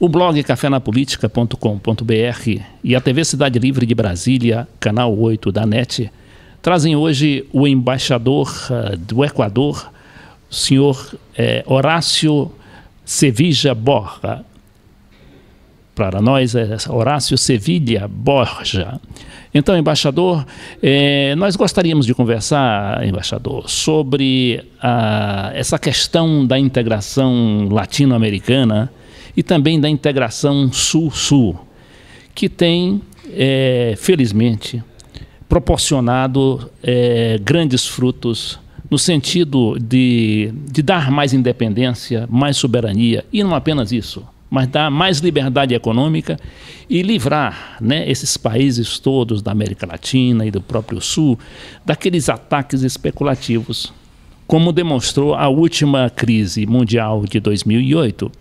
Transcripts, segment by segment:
O blog cafenapolitica.com.br e a TV Cidade Livre de Brasília, canal 8 da NET, trazem hoje o embaixador uh, do Equador, o senhor eh, Horácio Sevilla Borja. Para nós é Horácio Sevilla Borja. Então, embaixador, eh, nós gostaríamos de conversar, embaixador, sobre a, ah, essa questão da integração latino-americana e também da integração Sul-Sul, que tem, é, felizmente, proporcionado é, grandes frutos no sentido de, de dar mais independência, mais soberania, e não apenas isso, mas dar mais liberdade econômica e livrar né, esses países todos da América Latina e do próprio Sul daqueles ataques especulativos, como demonstrou a última crise mundial de 2008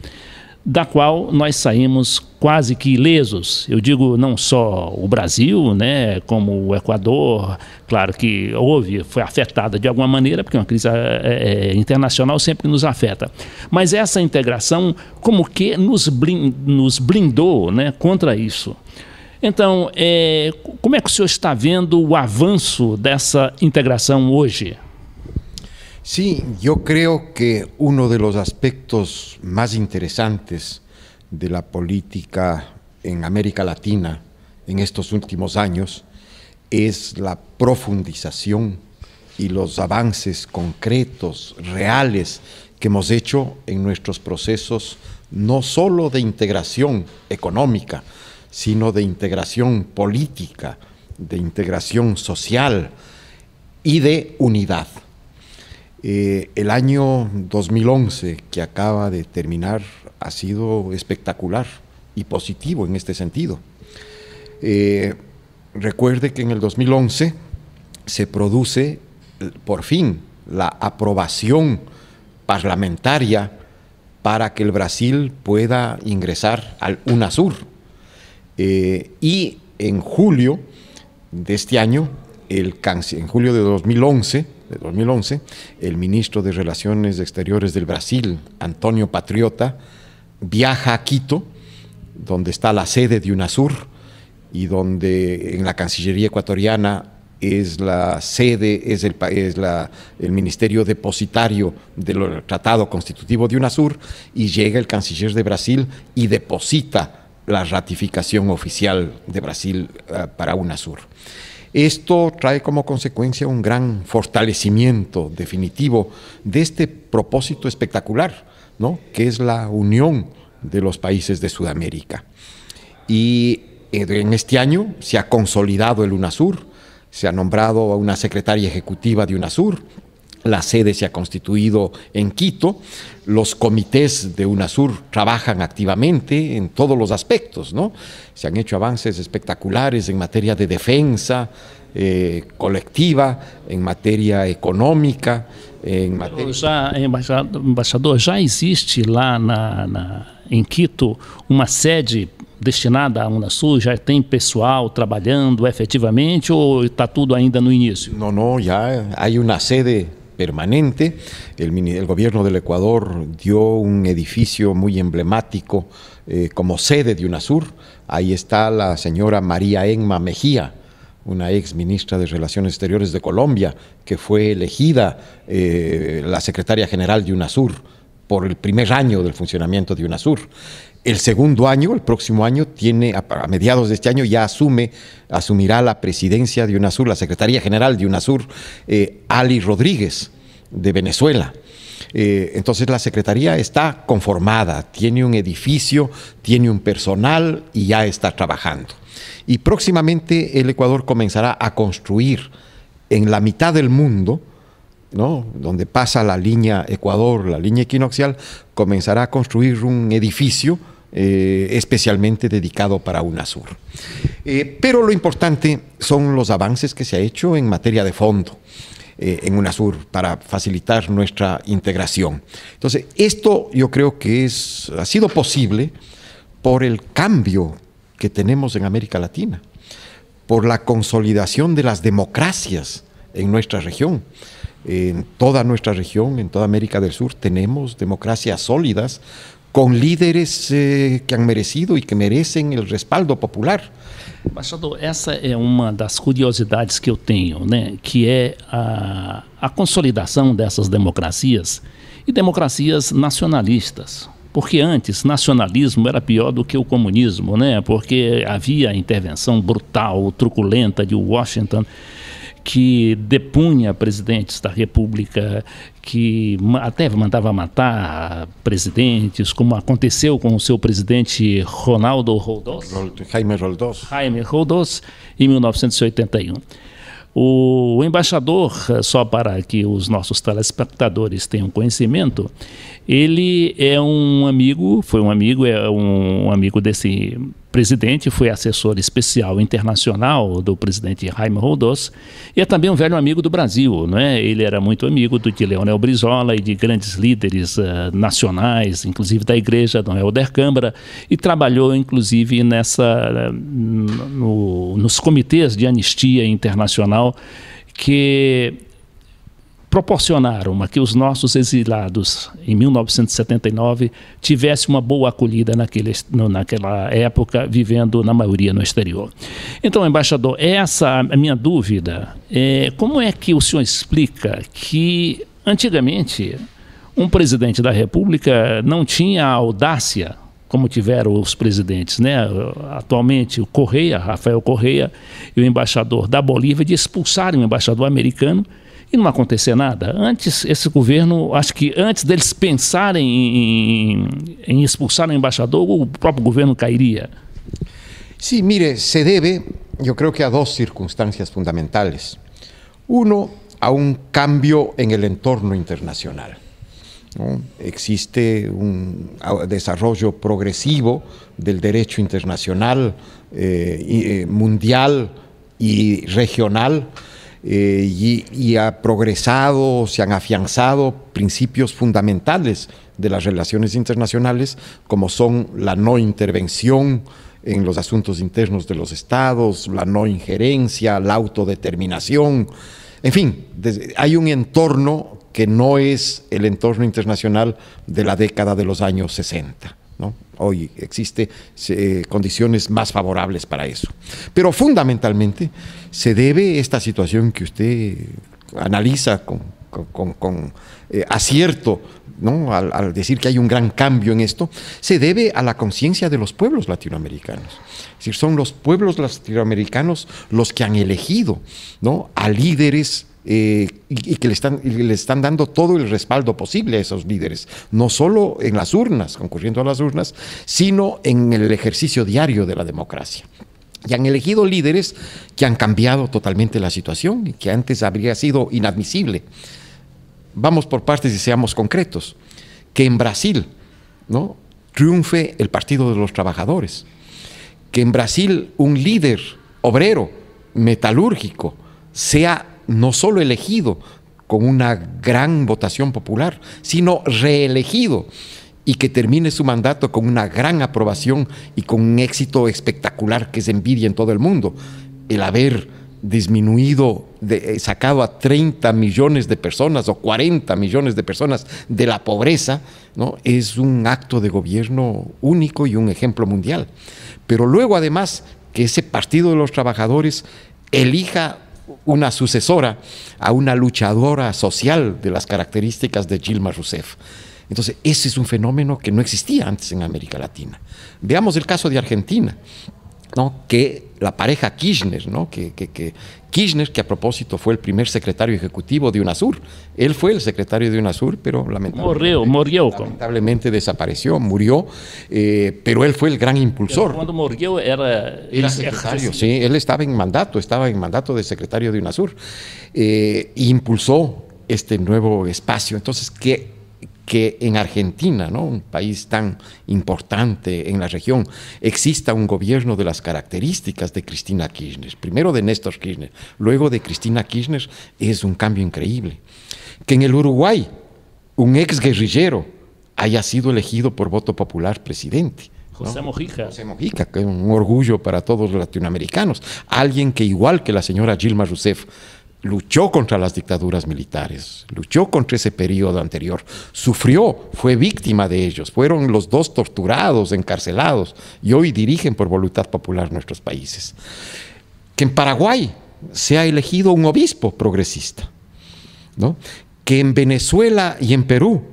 da qual nós saímos quase que ilesos. Eu digo não só o Brasil, né, como o Equador, claro que houve, foi afetada de alguma maneira, porque é uma crise é, é, internacional sempre nos afeta. Mas essa integração como que nos, blind, nos blindou né, contra isso. Então, é, como é que o senhor está vendo o avanço dessa integração hoje? Sí, yo creo que uno de los aspectos más interesantes de la política en América Latina en estos últimos años es la profundización y los avances concretos, reales, que hemos hecho en nuestros procesos, no solo de integración económica, sino de integración política, de integración social y de unidad. Eh, el año 2011 que acaba de terminar ha sido espectacular y positivo en este sentido. Eh, recuerde que en el 2011 se produce eh, por fin la aprobación parlamentaria para que el Brasil pueda ingresar al UNASUR. y en julio de este año, el, en julio de 2011, de 2011, el ministro de Relaciones Exteriores del Brasil, Antonio Patriota, viaja a Quito, donde está la sede de UNASUR y donde en la Cancillería ecuatoriana es la sede, es el, país, el ministerio depositario del Tratado Constitutivo de UNASUR y llega el canciller de Brasil y deposita la ratificación oficial de Brasil eh, para UNASUR. Esto trae como consecuencia un gran fortalecimiento definitivo de este propósito espectacular, que es la unión de los países de Sudamérica. Y eh, en este año se ha consolidado el UNASUR, se ha nombrado a una secretaria ejecutiva de UNASUR, la sede se ha constituido en Quito, los comités de UNASUR trabajan activamente en todos los aspectos, ¿no? Se han hecho avances espectaculares en materia de defensa eh, colectiva, en materia económica, en materia... embaixador, ya existe eh, lá na, Quito una sede destinada a UNASUR? ¿Ya tem pessoal trabalhando efetivamente o está tudo ainda no inicio? No, no, ya hay una sede permanente. El, gobierno del Ecuador dio un edificio muy emblemático eh, como sede de UNASUR. Ahí está la señora María Enma Mejía, una ex ministra de Relaciones Exteriores de Colombia, que fue elegida eh, la secretaria general de UNASUR por el primer año del funcionamiento de UNASUR. El segundo año, el próximo año, tiene, a mediados de este año, ya asume, asumirá la presidencia de UNASUR, la secretaría general de UNASUR, eh, Ali Rodríguez, de Venezuela. Eh, entonces la Secretaría está conformada, tiene un edificio, tiene un personal y ya está trabajando. Y próximamente el Ecuador comenzará a construir en la mitad del mundo donde pasa la línea Ecuador, la línea equinoxial, comenzará a construir un edificio eh, especialmente dedicado para UNASUR. Eh, pero lo importante son los avances que se ha hecho en materia de fondo eh, en UNASUR para facilitar nuestra integración. Entonces, esto yo creo que ha sido posible por el cambio que tenemos en América Latina, por la consolidación de las democracias en nuestra región en toda nuestra región, en toda América del Sur, tenemos democracias sólidas con líderes eh, que han merecido e que merecem o respaldo popular. Embaixador, essa é uma das curiosidades que eu tenho, né? que é a, a consolidação dessas democracias e democracias nacionalistas. Porque antes nacionalismo era pior do que o comunismo, né? porque havia a intervenção brutal, truculenta de Washington que depunha presidentes da República, que até mandava matar presidentes, como aconteceu com o seu presidente Ronaldo Roldós. Jaime Roldós. Jaime Roldós, em 1981. O embaixador, só para que os nossos telespectadores tenham conhecimento, ele é um amigo, foi um amigo, é um amigo desse presidente, foi assessor especial internacional do presidente Jaime Roldós e é também um velho amigo do Brasil. é? Ele era muito amigo do, de Leonel Brizola e de grandes líderes uh, nacionais, inclusive da igreja, Dom Helder é? Câmara, e trabalhou inclusive nessa, eh, no, nos comitês de anistia internacional que proporcionaram a que os nossos exilados, em 1979, tivessem uma boa acolhida naquele, naquela época, vivendo na maioria no exterior. Então, embaixador, essa a minha dúvida é como é que o senhor explica que, antigamente, um presidente da República não tinha a audácia como tiveram os presidentes, né? Atualmente o Correia, Rafael Correia e o embaixador da Bolívia de expulsar um embaixador americano e não acontecer nada. Antes, esse governo, acho que antes deles pensarem em, em expulsar o embaixador, o próprio governo cairia. Sí, mire, se deve eu creo que a duas circunstâncias fundamentais Uno, a um cambio en el entorno internacional. ¿no? Existe un desarrollo progresivo del derecho internacional, eh, eh mundial y regional Eh, y, y, ha progresado, se han afianzado principios fundamentales de las relaciones internacionales, como son la no intervención en los asuntos internos de los estados, la no injerencia, la autodeterminación. En fin, hay un entorno que no es el entorno internacional de la década de los años 60. ¿no? Hoy existen eh, condiciones más favorables para eso. Pero fundamentalmente se debe esta situación que usted analiza con, eh, acierto ¿no? Al, decir que hay un gran cambio en esto, se debe a la conciencia de los pueblos latinoamericanos. Es decir, son los pueblos latinoamericanos los que han elegido ¿no? a líderes eh, y, que le están, le están dando todo el respaldo posible a esos líderes, no solo en las urnas, concurriendo a las urnas, sino en el ejercicio diario de la democracia y han elegido líderes que han cambiado totalmente la situación y que antes habría sido inadmisible. Vamos por partes y seamos concretos. Que en Brasil ¿no? triunfe el Partido de los Trabajadores. Que en Brasil un líder obrero, metalúrgico, sea no solo elegido con una gran votación popular, sino reelegido y que termine su mandato con una gran aprobación y con un éxito espectacular que se envidia en todo el mundo. El haber disminuido, eh, sacado a 30 millones de personas o 40 millones de personas de la pobreza, ¿no? es un acto de gobierno único y un ejemplo mundial. Pero luego además que ese Partido de los Trabajadores elija una sucesora a una luchadora social de las características de Gilma Rousseff. Entonces, ese es un fenómeno que no existía antes en América Latina. Veamos el caso de Argentina. ¿no? que la pareja Kirchner, ¿no? que, que, Kirchner, que a propósito fue el primer secretario ejecutivo de UNASUR, él fue el secretario de UNASUR, pero lamentablemente, desapareció, murió, eh, pero él fue el gran impulsor. cuando murió era, era secretario, sí, él estaba en mandato, estaba en mandato de secretario de UNASUR, e impulsó este nuevo espacio. Entonces, que que en Argentina, ¿no? un país tan importante en la región, exista un gobierno de las características de Cristina Kirchner, primero de Néstor Kirchner, luego de Cristina Kirchner, es un cambio increíble. Que en el Uruguay un ex guerrillero haya sido elegido por voto popular presidente. José Mojica. José Mojica, que es un orgullo para todos los latinoamericanos. Alguien que igual que la señora Gilma Rousseff luchó contra las dictaduras militares, luchó contra ese periodo anterior, sufrió, fue víctima de ellos, fueron los dos torturados, encarcelados y hoy dirigen por voluntad popular nuestros países. Que en Paraguay se ha elegido un obispo progresista, ¿no? que en Venezuela y en Perú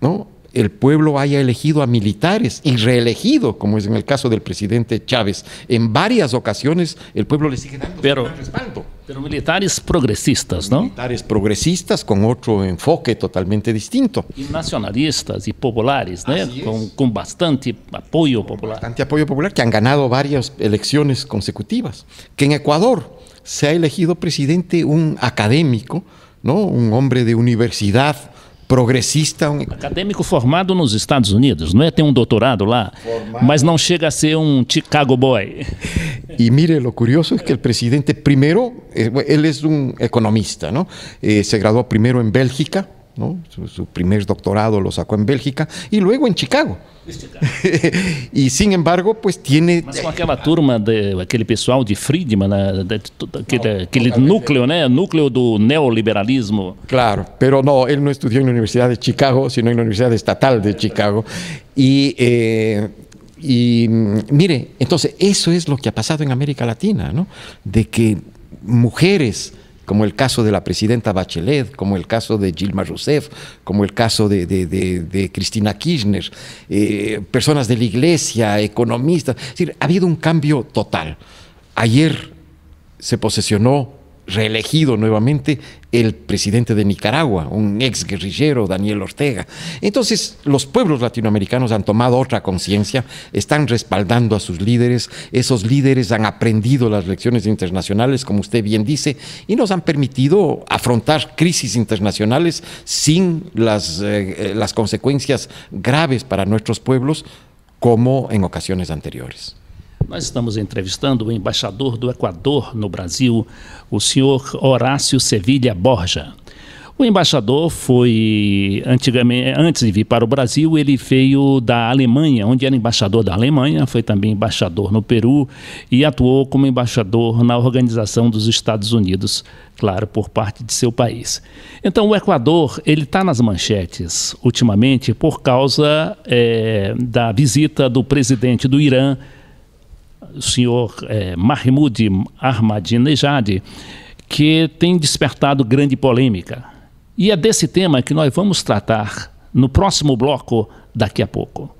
¿no? el pueblo haya elegido a militares y reelegido, como es en el caso del presidente Chávez. En varias ocasiones el pueblo le sigue dando pero, respaldo. Pero militares progresistas, ¿no? Militares progresistas con otro enfoque totalmente distinto. Y nacionalistas y populares, ¿no? Con, con, bastante apoyo popular. Bastante apoyo popular que han ganado varias elecciones consecutivas. Que en Ecuador se ha elegido presidente un académico, ¿no? Un hombre de universidad progressista. É um... Acadêmico formado nos Estados Unidos, não é? Tem um doutorado lá, formado. mas não chega a ser um Chicago boy. E mire, o curioso é que o presidente primeiro, ele eh, é um economista, não? Eh, se graduou primeiro em Bélgica, Su, primer doctorado lo sacó en Bélgica y luego en Chicago. Y sin embargo, pues tiene. Mas con aquella turma, de, aquel pessoal de Friedman, eh, aquel núcleo, ¿no?, Núcleo del neoliberalismo. Claro, pero no, él no estudió en la Universidad de Chicago, sino en la Universidad Estatal de Chicago. Y. Eh, y mm, mire, entonces eso es lo que ha pasado en América Latina, ¿no? De que mujeres como el caso de la presidenta Bachelet, como el caso de Dilma Rousseff, como el caso de, Cristina Kirchner, eh, personas de la iglesia, economistas. decir, ha habido un cambio total. Ayer se posesionó reelegido nuevamente el presidente de Nicaragua, un ex guerrillero, Daniel Ortega. Entonces, los pueblos latinoamericanos han tomado otra conciencia, están respaldando a sus líderes, esos líderes han aprendido las lecciones internacionales, como usted bien dice, y nos han permitido afrontar crisis internacionales sin las, eh, las consecuencias graves para nuestros pueblos como en ocasiones anteriores. Nós estamos entrevistando o embaixador do Equador no Brasil, o senhor Horácio Sevilha Borja. O embaixador foi, antigamente, antes de vir para o Brasil, ele veio da Alemanha, onde era embaixador da Alemanha, foi também embaixador no Peru e atuou como embaixador na Organização dos Estados Unidos, claro, por parte de seu país. Então, o Equador, ele está nas manchetes ultimamente por causa é, da visita do presidente do Irã, o senhor é, Mahmoud Ahmadinejad, que tem despertado grande polêmica. E é desse tema que nós vamos tratar no próximo bloco, daqui a pouco.